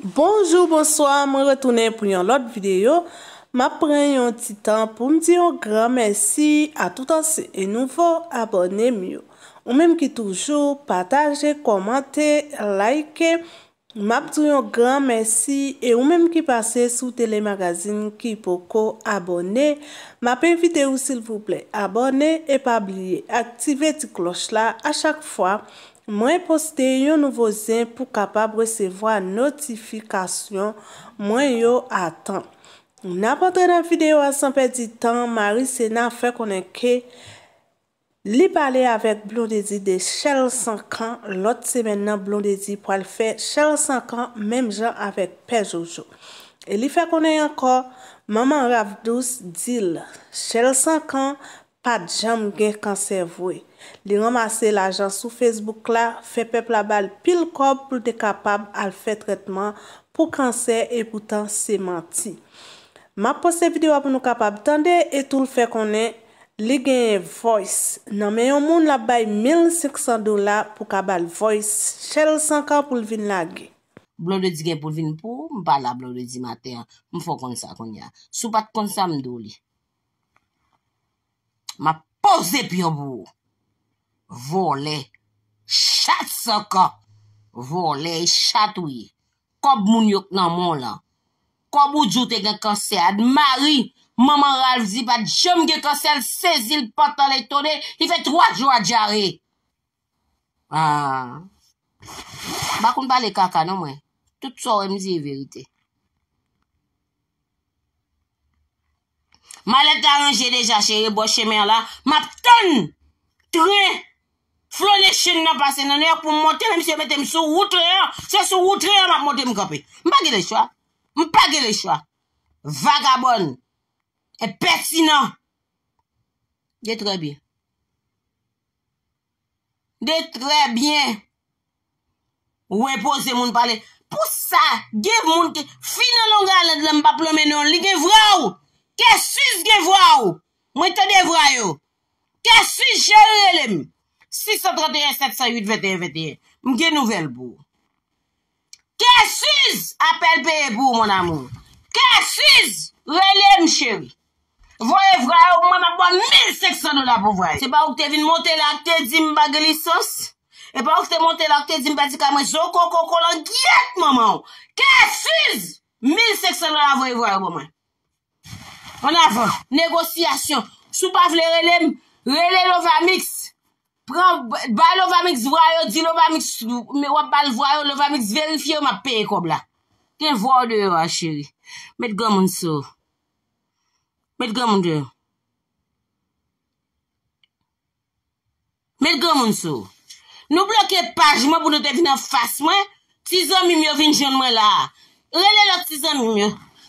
Bonjou, bonsoi, mwen retounen pou yon lot videyo. Mwen pren yon titan pou mwen diyon gran mersi a toutan se e nouvo abone miyo. Ou menm ki toujou pataje, komante, like, mwen mwen diyon gran mersi e ou menm ki pase sou telemagazin ki pou ko abone. Mwen pen videyo sil vouple abone e pa blye, aktive ti kloch la a chak fwa Mwen poste yon nouvo zin pou kapab resevo a notifikasyon mwen yon atan. Mwen apotre nan videyo asan pe di tan, Maris se nan fe konen ke li pale avet blondedi de chel sankan, lot se men nan blondedi pou al fe chel sankan, menm jan avet pe Jojo. E li fe konen yon kor, maman ravdous dil chel sankan, Pat jam gen kanser vwe. Li ramase l'ajan sou Facebook la, fe pep la bal pil kop pou te kapab al fe tretman pou kanser e pou tan se manti. Ma pose videwa pou nou kapab tande etou l'fe konen, li genye Voice. Nanmen yon moun la bay 1,600 dola pou ka bal Voice. Che l sankan pou l vin la gen. Blode di gen pou l vin pou, mpa la blode di mater, mfo kon sa kon ya. Sou pat kon sa mdou li. Ma pose pyobou. Vole. Chate sa ka. Vole, chate ouye. Kob moun yok nan moun la. Kob ou djoute gen kase ad. Mari, maman ral zibat. Jom gen kase ad. Sezil pata le tonne. I fe troajwa jare. Ah. Bakoun pale kaka nan mwen. Tout so remzi e verite. Ma leta anje deja chere, bo cheme la, ma ton tre flone chen nan pase nan e, pou mwote, mwen se mette msou woutre an, se sou woutre an, mwen mwote mkope. Mpa ge le chwa, mpa ge le chwa. Vagabon, e persina. De tre bien. De tre bien. Non. Ou e pose moun pale. Pou sa, ge moun te, fi nan longa le mba plomenon, li ge vraw ou, Kè suz ge vwa ou, mwen tene vwa ou, kè suz jè ou elèm, 631-708-2121, mwen gen nouvel bou, kè suz apel peye bou mwen amou, kè suz ou elèm chè ou, vwa ou vwa ou mwen ap mwen 1000 seksyon ou la pou vwa ou. Se ba ou te vin monte lak te di mba gè lisos, e ba ou te monte lak te di mba di kwa mwen zoko koko lank yet mwen mwen, kè suz 1000 seksyon ou la vwa ou vwa ou mwen. An avan, negosyasyon. Sou pa vle relem, rele Lovamix. Pran, bal Lovamix vwayo, di Lovamix me wap bal vwayo, Lovamix verifye ou ma peye kob la. Gen vwa ou dewa cheri. Met gwa moun sou. Met gwa moun dewa. Met gwa moun sou. Nou bloke pajman pou nou devina fasman. Tizan mi myo vin jounman la. Rele lop tizan mi myo.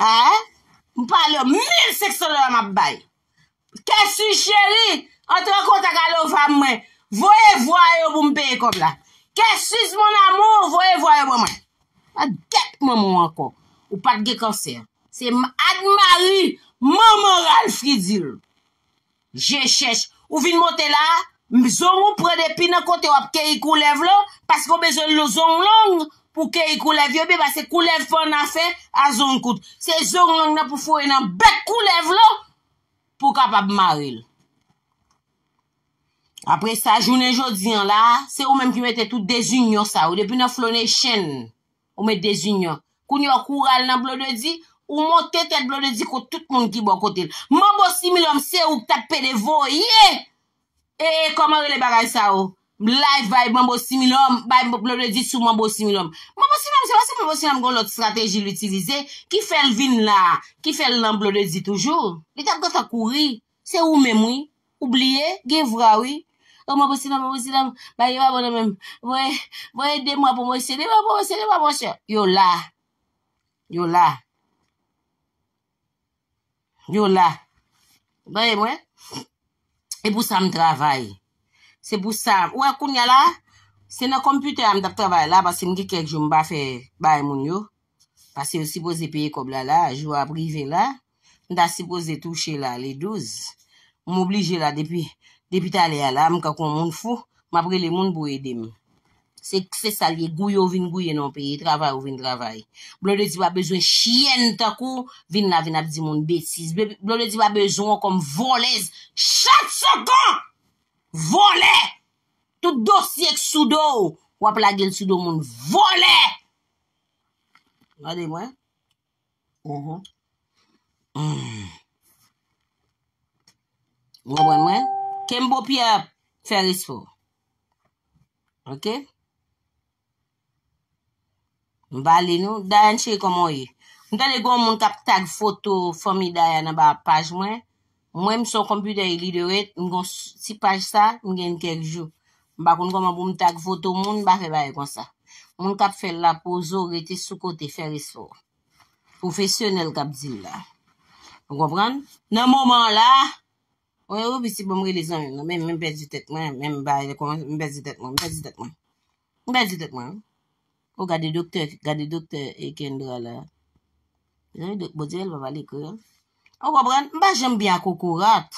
Ha? Eh? M'pale yo, mil sekso do la map bay. Kè si chéri, antre kontak alo vame mwen, voye voye yo bou mpeye kom la. Kè si mon amou, voye voye yo mwen. A djep mwen mwen akon, ou pat ge kanser. Se ad mari, mwen moral fridil. Je chèche, ou vin motè la, mizon moun pre depi nan kote wap kè yi koulev lo, paskou bezon lo zon long, Ou ke yi koulev yo beba se koulev pon na fe a zon kout. Se zon yon nan pou fwoy nan bek koulev lo pou kap ap mawil. Apre sa jounen jodiyan la, se ou menm ki mette tout dezinyo sa ou. Depi nan flone chen ou mette dezinyo. Kou nyon kou ral nan blon de di ou motet et blon de di kout tout moun ki bo koutil. Man bo simil om se ou tap pede vo ye. E komare le bagay sa ou. Life by Mbosimilom, by Mblodezi sou Mbosimilom. Mbosimilom se basi Mbosimilom kon lot strateji l'utilize, ki fel vin la, ki fel Mblodezi toujou. Li tap gata kouri, se ou memwi, oubliye, gevrawi. Oh, Mbosimilom, Mbosimilom, bayi wabonemem, voye, voye demwa pou mwese, demwa pou mwese, demwa pou mwese. Yo la, yo la, yo la. Baye mwen, e pou sam travayi. Se pou sa, ou akoun ya la, se nou kompute am dap travay la, bas se nge kek jou mba fe bay moun yo, bas se yo sipoze peye kob la la, jou aprive la, nda sipoze touche la, li douz, m oblije la depi tali ya la, m kakon moun fou, m apre le moun bou edem. Se kfe salye, gouye ou vin gouye nan peye, travay ou vin travay. Blo de di ba bezwen, chiyen takou, vin la vin apdi moun betis. Blo de di ba bezwen, kom volez, chak sokan! Vole! Tout dos yek soudou, wap la gen soudou moun. Vole! Gade mwen? Ou mwen? Mwen mhm. mwen mm. mwen? Kembo pi ap ferisou? Ok? Mbali nou? Dayan che komon we? Mwen gade goun moun kap tag foto fomi dayan naba paj mwen? Mwen e m son kompüter yi lidi wet, m gons si page sa, m gen kèk jou. M bakoun koman pou m tak foto moun, m bakè baye kon sa. Moun kap fèl la pou zo rete sou kote fèl espo. Profesyonel kap zil la. M kompran? Nan moman la, ou yow bisip m rele zan, m mèm mèm bez di tèt mèm, m m baye, m bez di tèt mèm, m bez di tèt mèm. M bez di tèt mèm. Ou gade doktè, gade doktè ekendwa la. Jèm yi dokt, bojèl vav ale kèl. Mba jenm bya koko rat.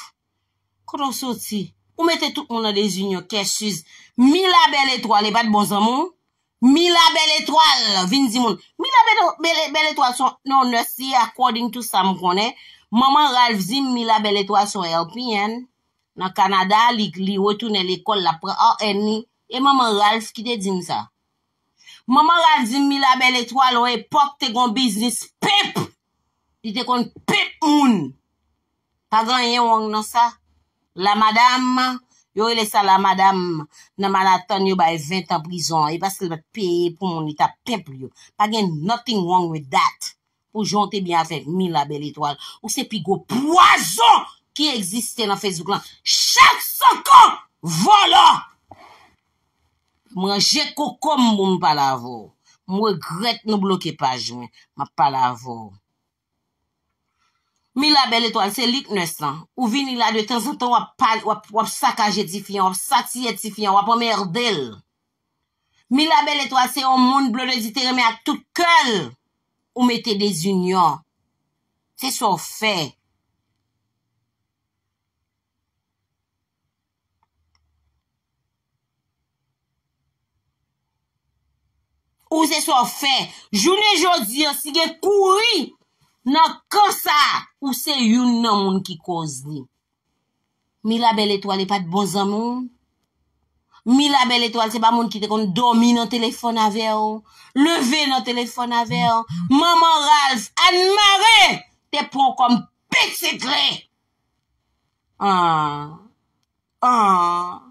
Kodo soti. Ou mette tout moun an de zinyo kes shiz. Mila bel etwal e bat bon zan moun. Mila bel etwal. Vin zi moun. Mila bel etwal son. Non, nes non, si akwadin tout sa moun konen. Maman ral zin mila bel etwal son elpiyen. Nan Kanada li li wotounen le kol la pre. A en ni. E maman ral skide zin sa. Maman ral zin mila bel etwal. Ou e pok te gon biznis pep. Li te kon pep moun. Pagan yon wang nan sa? La madame, yo e le sa la madame, nan man atan yo ba e 20 an prison, e paske pep moun, li ta pep yo. Pagan nothing wang with that. Ou jante bien afe, mi la bel etoal. Ou se pi go boison, ki existen an fezouk lan. Chak soko, volo! Mwen jeko kom moun palavo. Mwen gret nou bloke pajwen, ma palavo. Mi la bel etwa se lik nesan, ou vinila de ten sentan wap sakaj etzifyan, wap satsi etzifyan, wap omer del. Mi la bel etwa se ou moun blodezite reme ak tout kel, ou mette dezunyon. Se sou fey. Ou se sou fey. Jouni jodi ansi gen kouri. Nan konsa, ou se youn nan moun ki koz ni. Mi la bel etoal e pat boz amoun. Mi la bel etoal se pa moun ki te kon domi nan telefon aveyo. Leve nan telefon aveyo. Maman rase, an mare, te pou kon pit sekre. An, ah, an, ah, an,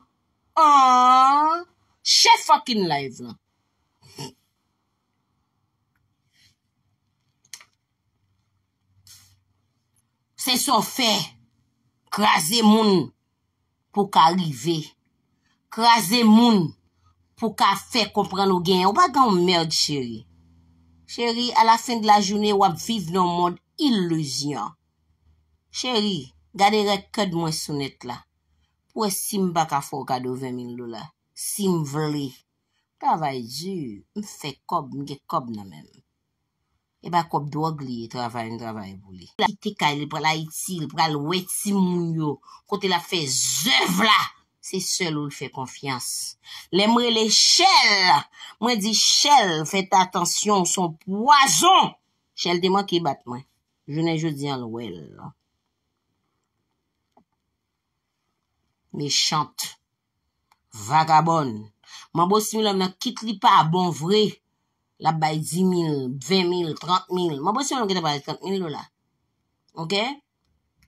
ah. she fucking live nan. Se son fè, krasè moun pou ka rive, krasè moun pou ka fè kompren nou gen, ou ba gen ou mèrd chèri. Chèri, a la fèn de la jounè wap viv nou moun iluzyon. Chèri, gade re kèd mwen sounet la, pou e sim ba ka fò kado vèm in lou la, sim vèli. Kavay di, m fè kob, m gen kob nan men. E ba kop do og li e travay nou travay bou li. Kite ka, li pre la iti, li pre al weti moun yo. Kote la fe zev la. Se sel ou li fe konfians. Lemre le chel. Mwen di chel, fete atensyon, son poazon. Chel de man ki bat mwen. Jounen jodi an lwel. Meshante. Vagabon. Mwen bo simi la mwen kit li pa a bon vre. La bay 10.000, 20.000, 30.000, mwen bwè si yon lou kète bay 30.000 lou la. Ok?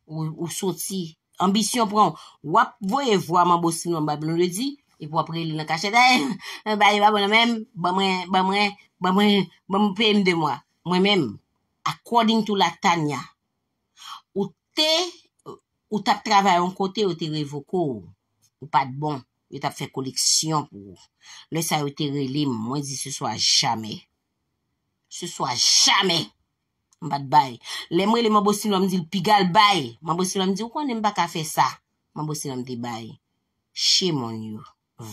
Ou sou ti, ambisyon pran. Wap, wè yon vwa mwen bwè si nou mwen bwè nou lè di, yon e wap pre yon lè kache daye. Eh, mwen bay yon bwè mwen, mwen mwen, mwen mwen, mwen mwen pende mwa. Mwen mwen, akwadin tou la tan ya. Ou te, ou tap travay an kote ou te revoko ou. Ou pat bon. Yo tap fè koleksyon pou. Le sa yo te relim, mwen di se swa jame. Se swa jame. Mwen bat bay. Le mwen li mwen bosi lom di l pigal bay. Mwen bosi lom di, wè mwen mba ka fè sa? Mwen bosi lom di bay. Che mwen yo,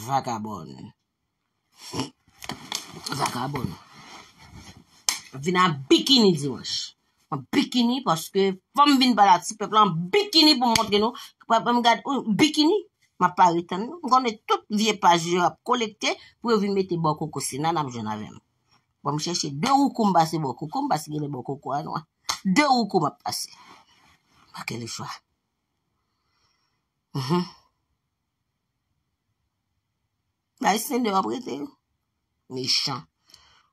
vagabon. Vagabon. Vin an bikini di wesh. An bikini pwoske fèm vin balat si pèpèl an bikini pou mwot gen nou. Pèpèm gad, oh, bikini. Ma pari tan nou. Mgonne tout vie paje yo ap kolekte pou yo vi mette bokoko si nanam jenavem. Bo mcheche de wou kou mbase bokoko mbase gile bokoko anwa. De wou kou mbase. Baken li fwa. La isen de wapre te yo? Mishan.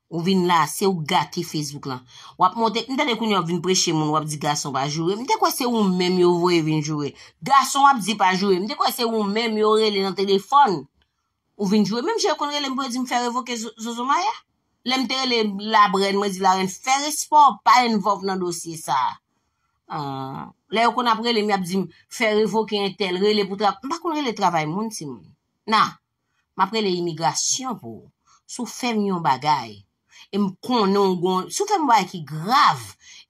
Ou vin la, se ou gati Facebook lan. Ou ap monte, nite de kwen yo vin preche moun, ou ap di gason pa jure, minte kwen se ou mèm yo vwe vin jure. Gason ap di pa jure, minte kwen se ou mèm yo rele nan telefon. Ou vin jure, mime jè kon rele mpwè di m fè revoke zozo maya. Lè mte rele lab ren, mwen di la ren fè respon, pa ren vòv nan dosye sa. Ah, Lè yo kon ap rele mwè ap di m fè revoke entel, rele pou tra... Mpa kon rele travay moun si moun. Na, mpa prele imigrasyon pou. Sou fem yon bagay. E m kon non gon, sou fèm wè ki grav,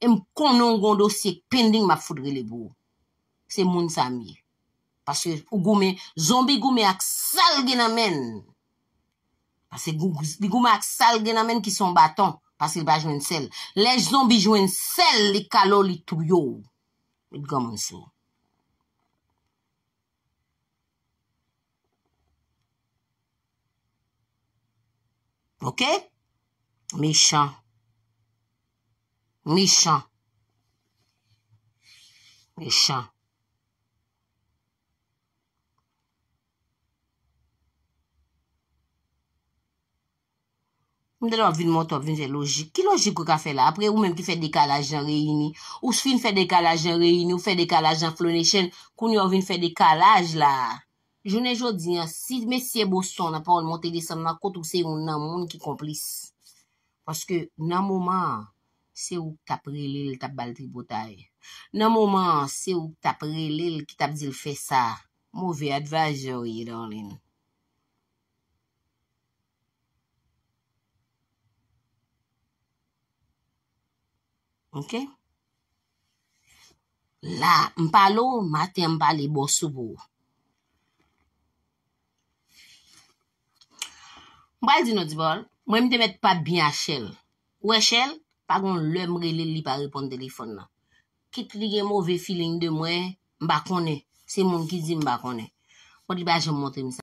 e m kon non gon dosye pènding ma foudre le bou. Se moun sa mi. Paske ou goume, zombi goume ak sal genamen. Paske goume ak sal genamen ki son baton. Paske ba jwen sel. Le zombi jwen sel li kalol li tou yo. Met gwa moun se. Ok? Mishan. Mishan. Mishan. Mishan. Mwen den wav vin mout wav vin zè logik. Ki logik wak fè la? Apre wou menm ki fè dekalaj nan reyini. Wous fin fè dekalaj nan reyini. Wous fè dekalaj nan flonè chèn. Koun wav vin fè dekalaj la. Jounè jò diyan. Si mesye bouson apan wav montè disan makot ou se yon nan moun ki komplis. Paske nan mouman, se ou tap relil tap bal tri potay. Nan mouman, se ou tap relil ki tap dil fe sa, mouve advaje ou yi don lin. Ok? La, mpalo, maten mpale bo soubo. Mpale di nou di bol. Mwen mte met pa byan chel. Wè chel, pa gon lè mre lè li pa rupon telefon nan. Kit ligè mwove filin de mwen, mba konè. Se mwen ki zin mba konè. Odi ba jom montre msa.